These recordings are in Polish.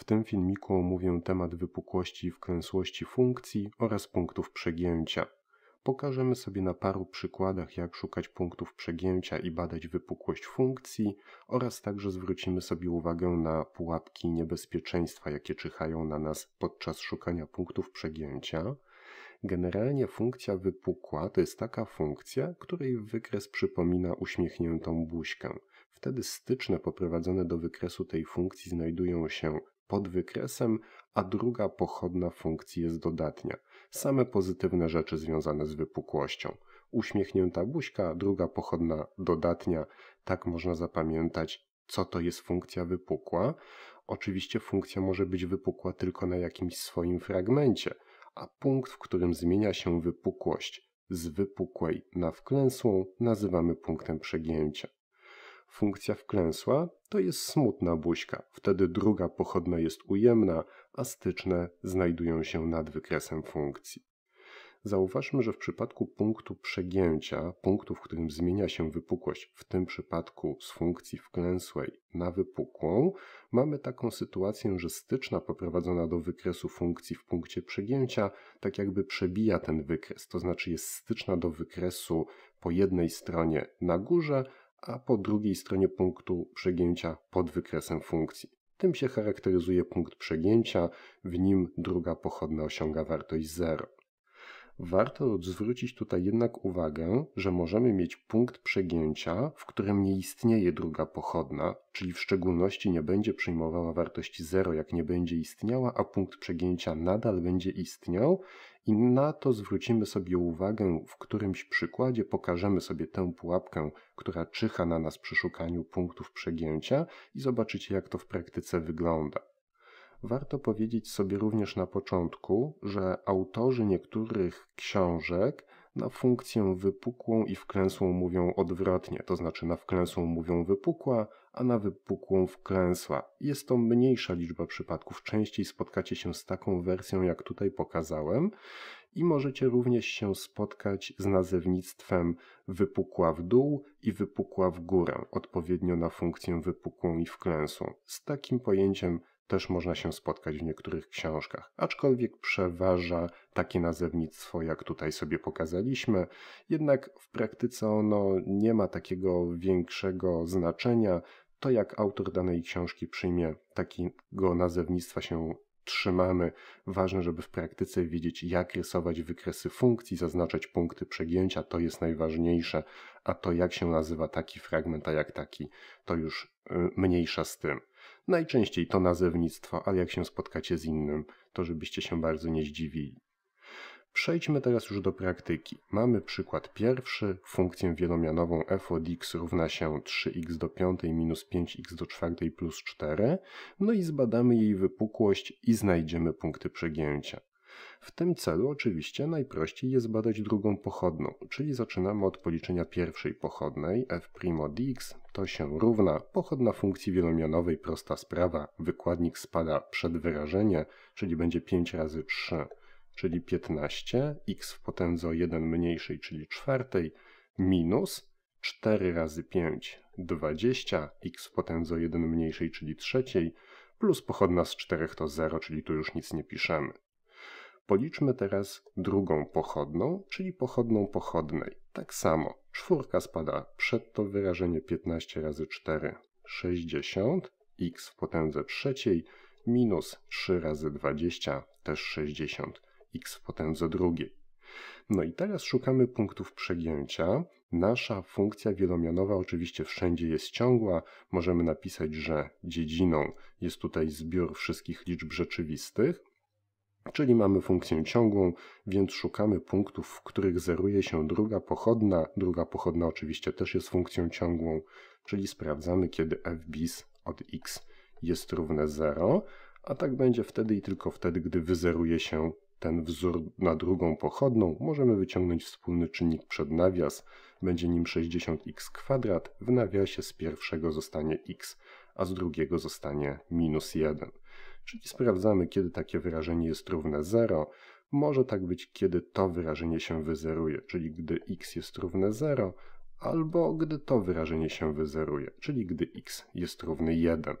W tym filmiku omówię temat wypukłości i wklęsłości funkcji oraz punktów przegięcia. Pokażemy sobie na paru przykładach, jak szukać punktów przegięcia i badać wypukłość funkcji, oraz także zwrócimy sobie uwagę na pułapki niebezpieczeństwa, jakie czyhają na nas podczas szukania punktów przegięcia. Generalnie funkcja wypukła to jest taka funkcja, której wykres przypomina uśmiechniętą buźkę. Wtedy styczne poprowadzone do wykresu tej funkcji znajdują się pod wykresem, a druga pochodna funkcji jest dodatnia. Same pozytywne rzeczy związane z wypukłością. Uśmiechnięta buźka, druga pochodna dodatnia. Tak można zapamiętać, co to jest funkcja wypukła. Oczywiście funkcja może być wypukła tylko na jakimś swoim fragmencie, a punkt, w którym zmienia się wypukłość z wypukłej na wklęsłą, nazywamy punktem przegięcia funkcja wklęsła to jest smutna buźka, wtedy druga pochodna jest ujemna, a styczne znajdują się nad wykresem funkcji. Zauważmy, że w przypadku punktu przegięcia, punktu, w którym zmienia się wypukłość, w tym przypadku z funkcji wklęsłej na wypukłą, mamy taką sytuację, że styczna poprowadzona do wykresu funkcji w punkcie przegięcia tak jakby przebija ten wykres, to znaczy jest styczna do wykresu po jednej stronie na górze, a po drugiej stronie punktu przegięcia pod wykresem funkcji. Tym się charakteryzuje punkt przegięcia, w nim druga pochodna osiąga wartość 0. Warto zwrócić tutaj jednak uwagę, że możemy mieć punkt przegięcia, w którym nie istnieje druga pochodna, czyli w szczególności nie będzie przyjmowała wartości 0, jak nie będzie istniała, a punkt przegięcia nadal będzie istniał i na to zwrócimy sobie uwagę, w którymś przykładzie pokażemy sobie tę pułapkę, która czyha na nas przy szukaniu punktów przegięcia i zobaczycie, jak to w praktyce wygląda. Warto powiedzieć sobie również na początku, że autorzy niektórych książek na funkcję wypukłą i wklęsłą mówią odwrotnie, to znaczy na wklęsłą mówią wypukła, a na wypukłą wklęsła. Jest to mniejsza liczba przypadków. Częściej spotkacie się z taką wersją, jak tutaj pokazałem. I możecie również się spotkać z nazewnictwem wypukła w dół i wypukła w górę, odpowiednio na funkcję wypukłą i wklęsłą. Z takim pojęciem też można się spotkać w niektórych książkach, aczkolwiek przeważa takie nazewnictwo, jak tutaj sobie pokazaliśmy. Jednak w praktyce ono nie ma takiego większego znaczenia. To, jak autor danej książki przyjmie, takiego nazewnictwa się trzymamy. Ważne, żeby w praktyce wiedzieć, jak rysować wykresy funkcji, zaznaczać punkty przegięcia, to jest najważniejsze, a to, jak się nazywa taki fragment, a jak taki, to już y, mniejsza z tym. Najczęściej to nazewnictwo, ale jak się spotkacie z innym, to żebyście się bardzo nie zdziwili. Przejdźmy teraz już do praktyki. Mamy przykład pierwszy. Funkcję wielomianową f od x równa się 3x do 5 minus 5x do 4 plus 4. No i zbadamy jej wypukłość i znajdziemy punkty przegięcia. W tym celu oczywiście najprościej jest badać drugą pochodną, czyli zaczynamy od policzenia pierwszej pochodnej f' to się równa pochodna funkcji wielomianowej prosta sprawa, wykładnik spada przed wyrażenie, czyli będzie 5 razy 3, czyli 15, x w potędze o 1 mniejszej, czyli czwartej, minus 4 razy 5, 20, x w potędze o 1 mniejszej, czyli trzeciej, plus pochodna z 4 to 0, czyli tu już nic nie piszemy. Policzmy teraz drugą pochodną, czyli pochodną pochodnej. Tak samo, czwórka spada przed to wyrażenie 15 razy 4, 60, x w potędze trzeciej, minus 3 razy 20, też 60, x w potędze drugiej. No i teraz szukamy punktów przegięcia. Nasza funkcja wielomianowa oczywiście wszędzie jest ciągła. Możemy napisać, że dziedziną jest tutaj zbiór wszystkich liczb rzeczywistych. Czyli mamy funkcję ciągłą, więc szukamy punktów, w których zeruje się druga pochodna. Druga pochodna oczywiście też jest funkcją ciągłą, czyli sprawdzamy, kiedy f bis od x jest równe 0, a tak będzie wtedy i tylko wtedy, gdy wyzeruje się ten wzór na drugą pochodną. Możemy wyciągnąć wspólny czynnik przed nawias, będzie nim 60x kwadrat, w nawiasie z pierwszego zostanie x, a z drugiego zostanie minus 1 czyli sprawdzamy, kiedy takie wyrażenie jest równe 0. Może tak być, kiedy to wyrażenie się wyzeruje, czyli gdy x jest równe 0, albo gdy to wyrażenie się wyzeruje, czyli gdy x jest równy 1.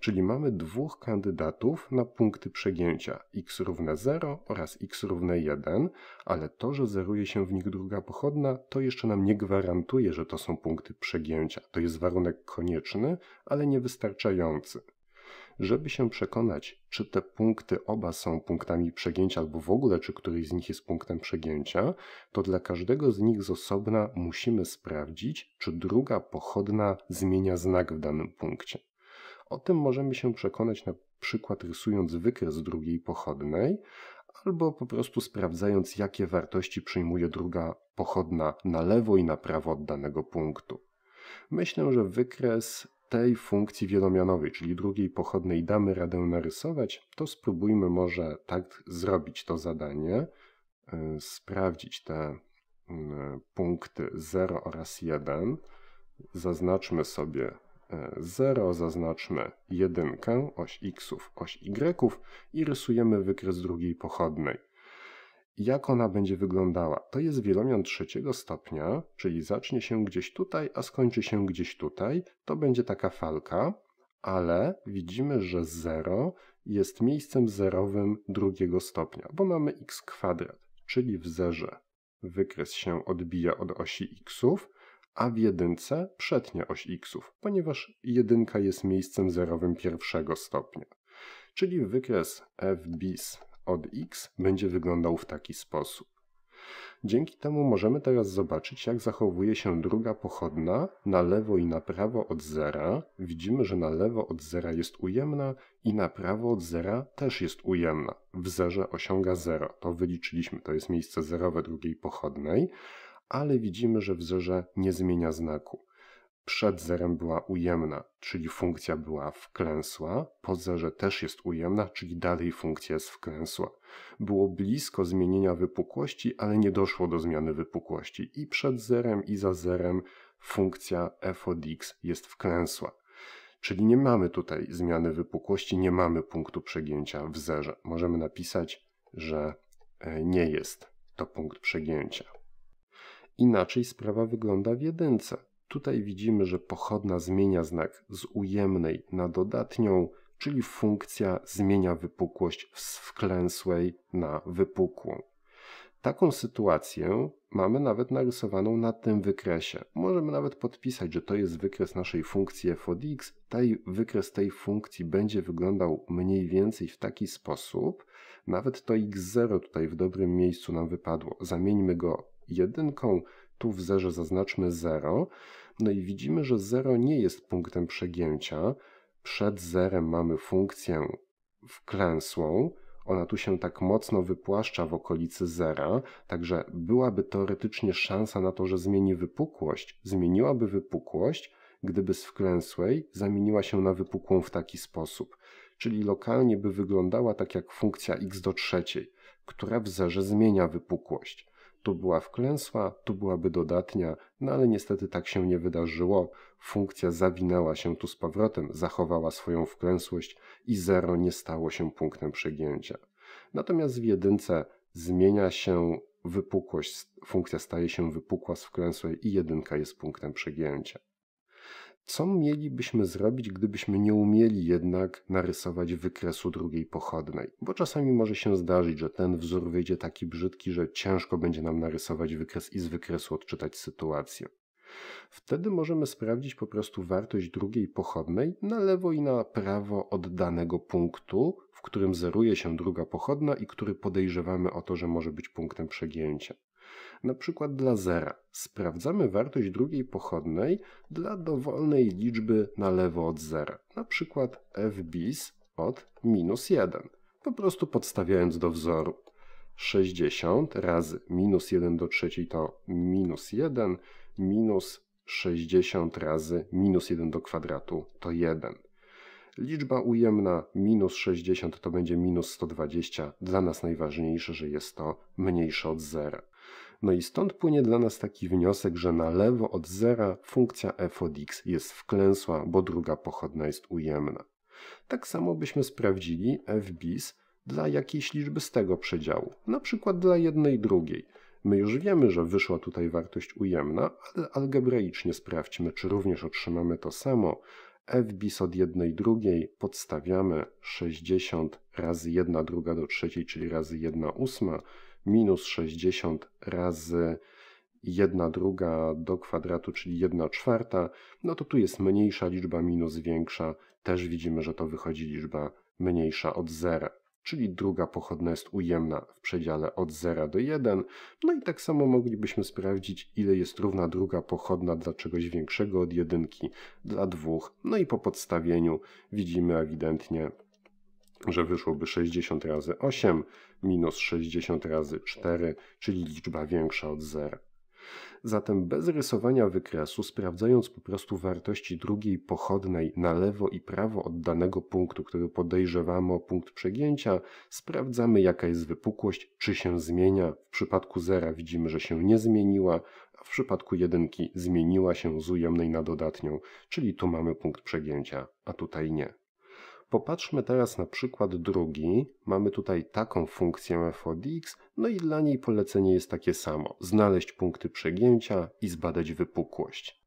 Czyli mamy dwóch kandydatów na punkty przegięcia x równe 0 oraz x równe 1, ale to, że zeruje się w nich druga pochodna, to jeszcze nam nie gwarantuje, że to są punkty przegięcia. To jest warunek konieczny, ale niewystarczający żeby się przekonać, czy te punkty oba są punktami przegięcia, albo w ogóle, czy któryś z nich jest punktem przegięcia, to dla każdego z nich z osobna musimy sprawdzić, czy druga pochodna zmienia znak w danym punkcie. O tym możemy się przekonać na przykład rysując wykres drugiej pochodnej, albo po prostu sprawdzając, jakie wartości przyjmuje druga pochodna na lewo i na prawo od danego punktu. Myślę, że wykres tej funkcji wielomianowej, czyli drugiej pochodnej, damy radę narysować, to spróbujmy może tak zrobić to zadanie, y, sprawdzić te y, punkty 0 oraz 1. Zaznaczmy sobie 0, y, zaznaczmy 1, oś xów, oś y i rysujemy wykres drugiej pochodnej jak ona będzie wyglądała. To jest wielomian trzeciego stopnia, czyli zacznie się gdzieś tutaj, a skończy się gdzieś tutaj. To będzie taka falka, ale widzimy, że 0 jest miejscem zerowym drugiego stopnia, bo mamy x kwadrat, czyli w zerze wykres się odbija od osi xów, a w jedynce przetnie oś xów, ponieważ jedynka jest miejscem zerowym pierwszego stopnia. Czyli wykres f bis od x będzie wyglądał w taki sposób. Dzięki temu możemy teraz zobaczyć, jak zachowuje się druga pochodna na lewo i na prawo od zera. Widzimy, że na lewo od zera jest ujemna i na prawo od zera też jest ujemna. W zerze osiąga 0. To wyliczyliśmy, to jest miejsce zerowe drugiej pochodnej, ale widzimy, że w zerze nie zmienia znaku przed zerem była ujemna, czyli funkcja była wklęsła, po zerze też jest ujemna, czyli dalej funkcja jest wklęsła. Było blisko zmienienia wypukłości, ale nie doszło do zmiany wypukłości. I przed zerem, i za zerem funkcja f od x jest wklęsła. Czyli nie mamy tutaj zmiany wypukłości, nie mamy punktu przegięcia w zerze. Możemy napisać, że e, nie jest to punkt przegięcia. Inaczej sprawa wygląda w jedynce. Tutaj widzimy, że pochodna zmienia znak z ujemnej na dodatnią, czyli funkcja zmienia wypukłość z wklęsłej na wypukłą. Taką sytuację mamy nawet narysowaną na tym wykresie. Możemy nawet podpisać, że to jest wykres naszej funkcji f od x. Tej, wykres tej funkcji będzie wyglądał mniej więcej w taki sposób. Nawet to x0 tutaj w dobrym miejscu nam wypadło. Zamieńmy go jedynką, tu w zerze zaznaczmy 0. No i widzimy, że 0 nie jest punktem przegięcia. Przed zerem mamy funkcję wklęsłą. Ona tu się tak mocno wypłaszcza w okolicy zera, także byłaby teoretycznie szansa na to, że zmieni wypukłość. Zmieniłaby wypukłość, gdyby z wklęsłej zamieniła się na wypukłą w taki sposób. Czyli lokalnie by wyglądała tak jak funkcja x do trzeciej, która w zerze zmienia wypukłość. Tu była wklęsła, tu byłaby dodatnia, no ale niestety tak się nie wydarzyło. Funkcja zawinęła się tu z powrotem, zachowała swoją wklęsłość i zero nie stało się punktem przegięcia. Natomiast w jedynce zmienia się wypukłość, funkcja staje się wypukła z wklęsłej i jedynka jest punktem przegięcia. Co mielibyśmy zrobić, gdybyśmy nie umieli jednak narysować wykresu drugiej pochodnej? Bo czasami może się zdarzyć, że ten wzór wyjdzie taki brzydki, że ciężko będzie nam narysować wykres i z wykresu odczytać sytuację. Wtedy możemy sprawdzić po prostu wartość drugiej pochodnej na lewo i na prawo od danego punktu, w którym zeruje się druga pochodna i który podejrzewamy o to, że może być punktem przegięcia. Na przykład dla zera sprawdzamy wartość drugiej pochodnej dla dowolnej liczby na lewo od zera, na przykład f bis od minus 1, po prostu podstawiając do wzoru. 60 razy minus 1 do trzeciej to minus 1, minus 60 razy minus 1 do kwadratu to 1. Liczba ujemna minus 60 to będzie minus 120. Dla nas najważniejsze, że jest to mniejsze od zera. No i stąd płynie dla nas taki wniosek, że na lewo od zera funkcja f od x jest wklęsła, bo druga pochodna jest ujemna. Tak samo byśmy sprawdzili f bis dla jakiejś liczby z tego przedziału, na przykład dla jednej drugiej. My już wiemy, że wyszła tutaj wartość ujemna, ale algebraicznie sprawdźmy, czy również otrzymamy to samo. f bis od jednej drugiej podstawiamy 60 razy 1 druga do trzeciej, czyli razy 1 ósma minus 60 razy 1 druga do kwadratu, czyli 1 czwarta, no to tu jest mniejsza liczba minus większa, też widzimy, że to wychodzi liczba mniejsza od zera, czyli druga pochodna jest ujemna w przedziale od 0 do 1. No i tak samo moglibyśmy sprawdzić, ile jest równa druga pochodna dla czegoś większego od jedynki, dla dwóch. No i po podstawieniu widzimy ewidentnie że wyszłoby 60 razy 8 minus 60 razy 4, czyli liczba większa od 0. Zatem bez rysowania wykresu, sprawdzając po prostu wartości drugiej pochodnej na lewo i prawo od danego punktu, który podejrzewamy o punkt przegięcia, sprawdzamy jaka jest wypukłość, czy się zmienia. W przypadku zera widzimy, że się nie zmieniła, a w przypadku jedynki zmieniła się z ujemnej na dodatnią, czyli tu mamy punkt przegięcia, a tutaj nie. Popatrzmy teraz na przykład drugi. Mamy tutaj taką funkcję f od x, no i dla niej polecenie jest takie samo. Znaleźć punkty przegięcia i zbadać wypukłość.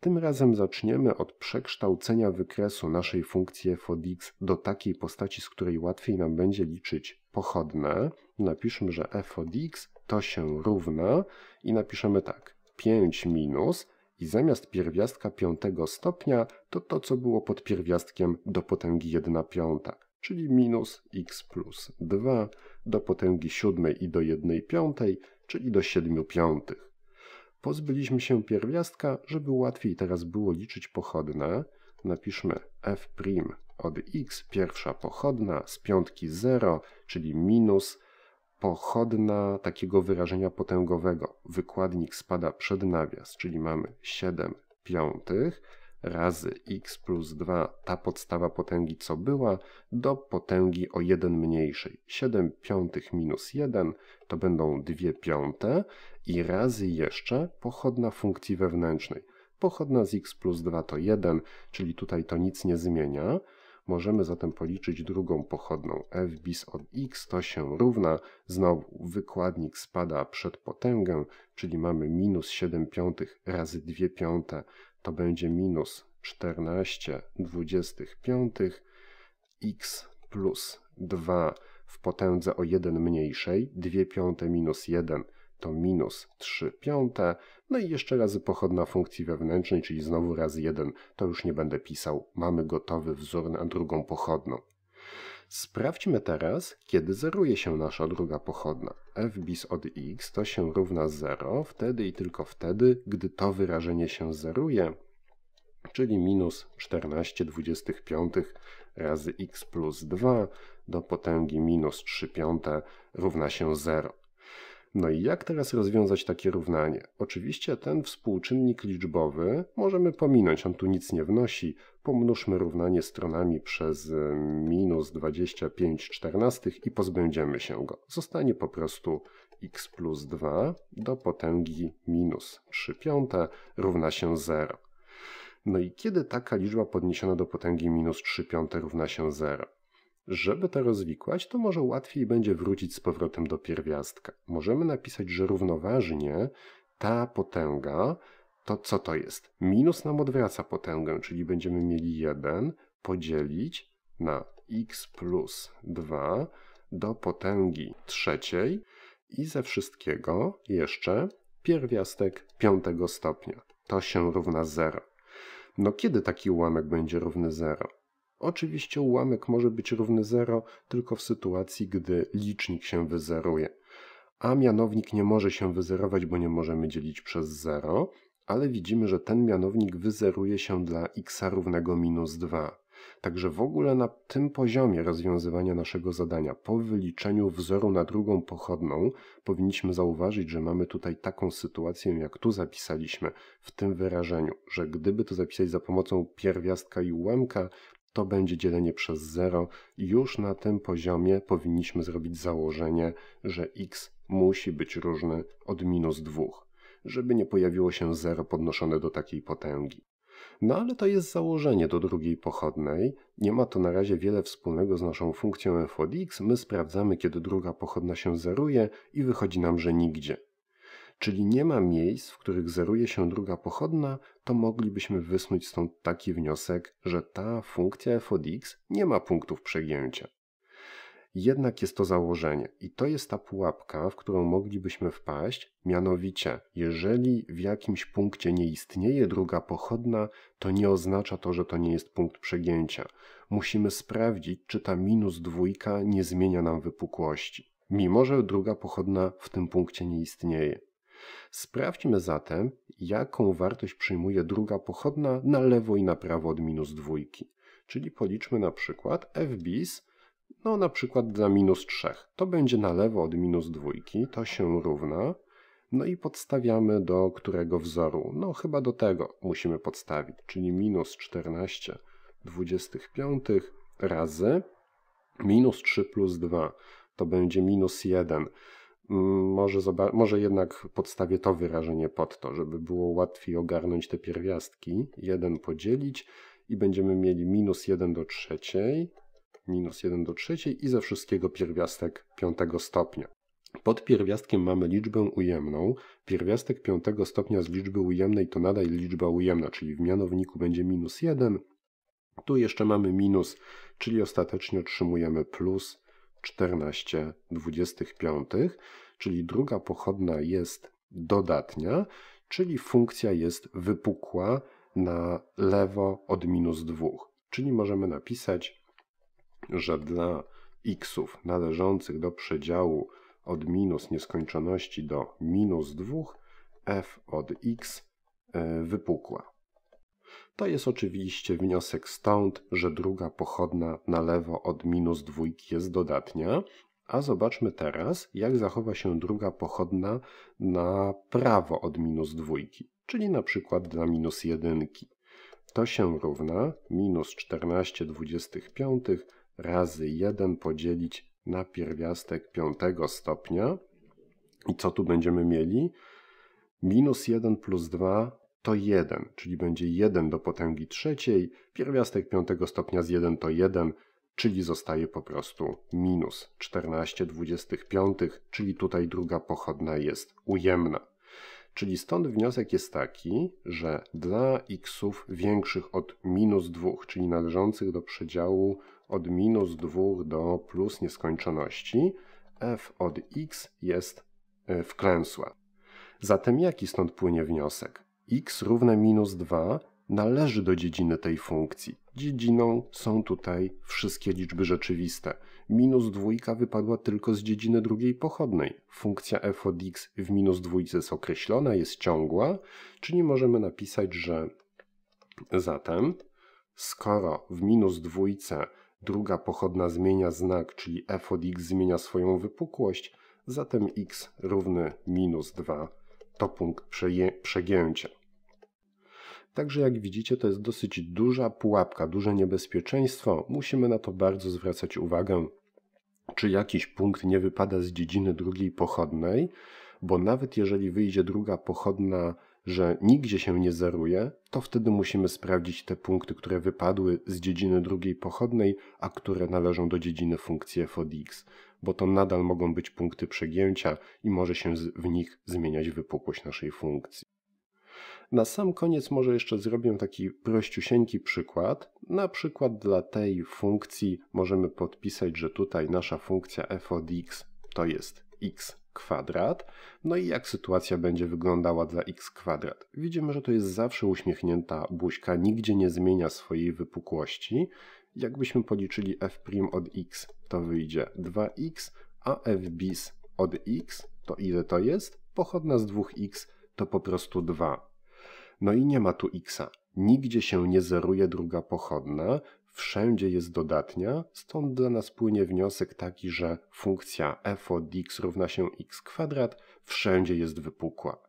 Tym razem zaczniemy od przekształcenia wykresu naszej funkcji f od x do takiej postaci, z której łatwiej nam będzie liczyć pochodne. Napiszmy, że f od x to się równa i napiszemy tak. 5 minus i zamiast pierwiastka piątego stopnia to to, co było pod pierwiastkiem do potęgi 1 piąta, czyli minus x plus 2 do potęgi 7 i do 1 piątej, czyli do 7 piątych. Pozbyliśmy się pierwiastka, żeby łatwiej teraz było liczyć pochodne. Napiszmy f' od x, pierwsza pochodna z piątki 0, czyli minus pochodna takiego wyrażenia potęgowego. Wykładnik spada przed nawias, czyli mamy 7 piątych razy x plus 2, ta podstawa potęgi co była, do potęgi o 1 mniejszej. 7 piątych minus 1 to będą 2 piąte i razy jeszcze pochodna funkcji wewnętrznej. Pochodna z x plus 2 to 1, czyli tutaj to nic nie zmienia. Możemy zatem policzyć drugą pochodną f bis od x, to się równa, znowu wykładnik spada przed potęgę, czyli mamy minus 7 piątych razy 2 piąte, to będzie minus 14 dwudziestych piątych, x plus 2 w potędze o 1 mniejszej, 2 piąte minus 1 to minus 3 piąte. No i jeszcze razy pochodna funkcji wewnętrznej, czyli znowu raz 1. To już nie będę pisał. Mamy gotowy wzór na drugą pochodną. Sprawdźmy teraz, kiedy zeruje się nasza druga pochodna. f bis od x to się równa 0 wtedy i tylko wtedy, gdy to wyrażenie się zeruje, czyli minus 14 25 razy x plus 2 do potęgi minus 3 piąte równa się 0. No i jak teraz rozwiązać takie równanie? Oczywiście ten współczynnik liczbowy możemy pominąć, on tu nic nie wnosi. Pomnóżmy równanie stronami przez y, minus 25 czternastych i pozbędziemy się go. Zostanie po prostu x plus 2 do potęgi minus 3 piąte równa się 0. No i kiedy taka liczba podniesiona do potęgi minus 3 piąte równa się 0? Żeby to rozwikłać, to może łatwiej będzie wrócić z powrotem do pierwiastka. Możemy napisać, że równoważnie ta potęga, to co to jest? Minus nam odwraca potęgę, czyli będziemy mieli 1 podzielić na x plus 2 do potęgi trzeciej i ze wszystkiego jeszcze pierwiastek piątego stopnia. To się równa 0. No kiedy taki ułamek będzie równy 0? Oczywiście ułamek może być równy 0 tylko w sytuacji, gdy licznik się wyzeruje. A mianownik nie może się wyzerować, bo nie możemy dzielić przez 0, ale widzimy, że ten mianownik wyzeruje się dla x równego minus 2. Także w ogóle na tym poziomie rozwiązywania naszego zadania, po wyliczeniu wzoru na drugą pochodną, powinniśmy zauważyć, że mamy tutaj taką sytuację, jak tu zapisaliśmy w tym wyrażeniu, że gdyby to zapisać za pomocą pierwiastka i ułamka, to będzie dzielenie przez 0. Już na tym poziomie powinniśmy zrobić założenie, że x musi być różny od minus 2, żeby nie pojawiło się 0 podnoszone do takiej potęgi. No ale to jest założenie do drugiej pochodnej. Nie ma to na razie wiele wspólnego z naszą funkcją f od x. My sprawdzamy, kiedy druga pochodna się zeruje i wychodzi nam, że nigdzie czyli nie ma miejsc, w których zeruje się druga pochodna, to moglibyśmy wysnuć stąd taki wniosek, że ta funkcja f od x nie ma punktów przegięcia. Jednak jest to założenie i to jest ta pułapka, w którą moglibyśmy wpaść, mianowicie jeżeli w jakimś punkcie nie istnieje druga pochodna, to nie oznacza to, że to nie jest punkt przegięcia. Musimy sprawdzić, czy ta minus dwójka nie zmienia nam wypukłości, mimo że druga pochodna w tym punkcie nie istnieje. Sprawdźmy zatem, jaką wartość przyjmuje druga pochodna na lewo i na prawo od minus dwójki. Czyli policzmy na przykład f bis, no na przykład dla minus 3. To będzie na lewo od minus dwójki, to się równa. No i podstawiamy do którego wzoru? No chyba do tego musimy podstawić, czyli minus 14 25 razy minus 3 plus 2 to będzie minus 1. Mm, może, może jednak podstawię to wyrażenie pod to, żeby było łatwiej ogarnąć te pierwiastki. 1 podzielić i będziemy mieli minus 1 do trzeciej, minus 1 do trzeciej i ze wszystkiego pierwiastek piątego stopnia. Pod pierwiastkiem mamy liczbę ujemną. Pierwiastek piątego stopnia z liczby ujemnej to nadal liczba ujemna, czyli w mianowniku będzie minus 1. Tu jeszcze mamy minus, czyli ostatecznie otrzymujemy plus 14,25, czyli druga pochodna jest dodatnia, czyli funkcja jest wypukła na lewo od minus 2. Czyli możemy napisać, że dla xów należących do przedziału od minus nieskończoności do minus 2 f od x e, wypukła. To jest oczywiście wniosek stąd, że druga pochodna na lewo od minus dwójki jest dodatnia, a zobaczmy teraz, jak zachowa się druga pochodna na prawo od minus dwójki, czyli na przykład dla minus jedynki. To się równa minus 14 25 razy 1 podzielić na pierwiastek piątego stopnia. I co tu będziemy mieli? Minus 1 plus 2 to 1, czyli będzie 1 do potęgi trzeciej, pierwiastek piątego stopnia z 1 to 1, czyli zostaje po prostu minus 14 25, czyli tutaj druga pochodna jest ujemna. Czyli stąd wniosek jest taki, że dla xów większych od minus 2, czyli należących do przedziału od minus 2 do plus nieskończoności, f od x jest e, wklęsła. Zatem jaki stąd płynie wniosek? x równe minus 2 należy do dziedziny tej funkcji. Dziedziną są tutaj wszystkie liczby rzeczywiste. Minus dwójka wypadła tylko z dziedziny drugiej pochodnej. Funkcja f od x w minus dwójce jest określona, jest ciągła, czyli możemy napisać, że zatem skoro w minus dwójce druga pochodna zmienia znak, czyli f od x zmienia swoją wypukłość, zatem x równy minus 2 to punkt przegięcia. Także jak widzicie, to jest dosyć duża pułapka, duże niebezpieczeństwo. Musimy na to bardzo zwracać uwagę, czy jakiś punkt nie wypada z dziedziny drugiej pochodnej, bo nawet jeżeli wyjdzie druga pochodna, że nigdzie się nie zeruje, to wtedy musimy sprawdzić te punkty, które wypadły z dziedziny drugiej pochodnej, a które należą do dziedziny funkcji f od x bo to nadal mogą być punkty przegięcia i może się w nich zmieniać wypukłość naszej funkcji. Na sam koniec może jeszcze zrobię taki prościusieńki przykład. Na przykład dla tej funkcji możemy podpisać, że tutaj nasza funkcja f od x to jest x kwadrat. No i jak sytuacja będzie wyglądała dla x kwadrat? Widzimy, że to jest zawsze uśmiechnięta buźka, nigdzie nie zmienia swojej wypukłości. Jakbyśmy policzyli f' od x, to wyjdzie 2x, a f bis od x, to ile to jest? Pochodna z 2x to po prostu 2. No i nie ma tu xa. Nigdzie się nie zeruje druga pochodna, wszędzie jest dodatnia, stąd dla nas płynie wniosek taki, że funkcja f od x równa się x kwadrat wszędzie jest wypukła.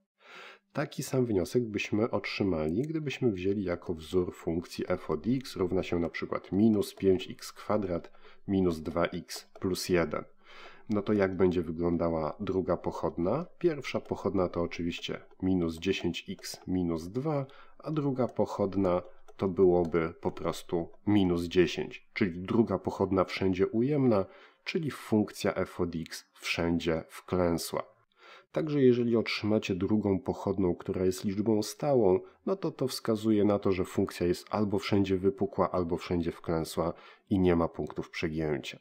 Taki sam wniosek byśmy otrzymali, gdybyśmy wzięli jako wzór funkcji f od x równa się na przykład minus 5x kwadrat minus 2x plus 1. No to jak będzie wyglądała druga pochodna? Pierwsza pochodna to oczywiście minus 10x minus 2, a druga pochodna to byłoby po prostu minus 10, czyli druga pochodna wszędzie ujemna, czyli funkcja f od x wszędzie wklęsła. Także jeżeli otrzymacie drugą pochodną, która jest liczbą stałą, no to to wskazuje na to, że funkcja jest albo wszędzie wypukła, albo wszędzie wklęsła i nie ma punktów przegięcia.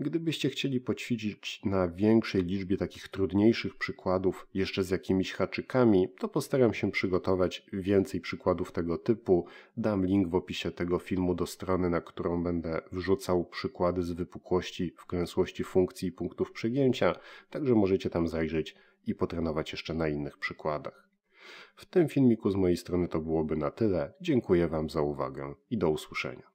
Gdybyście chcieli poćwiczyć na większej liczbie takich trudniejszych przykładów, jeszcze z jakimiś haczykami, to postaram się przygotować więcej przykładów tego typu. Dam link w opisie tego filmu do strony, na którą będę wrzucał przykłady z wypukłości, wklęsłości funkcji i punktów przegięcia, także możecie tam zajrzeć i potrenować jeszcze na innych przykładach. W tym filmiku z mojej strony to byłoby na tyle. Dziękuję Wam za uwagę i do usłyszenia.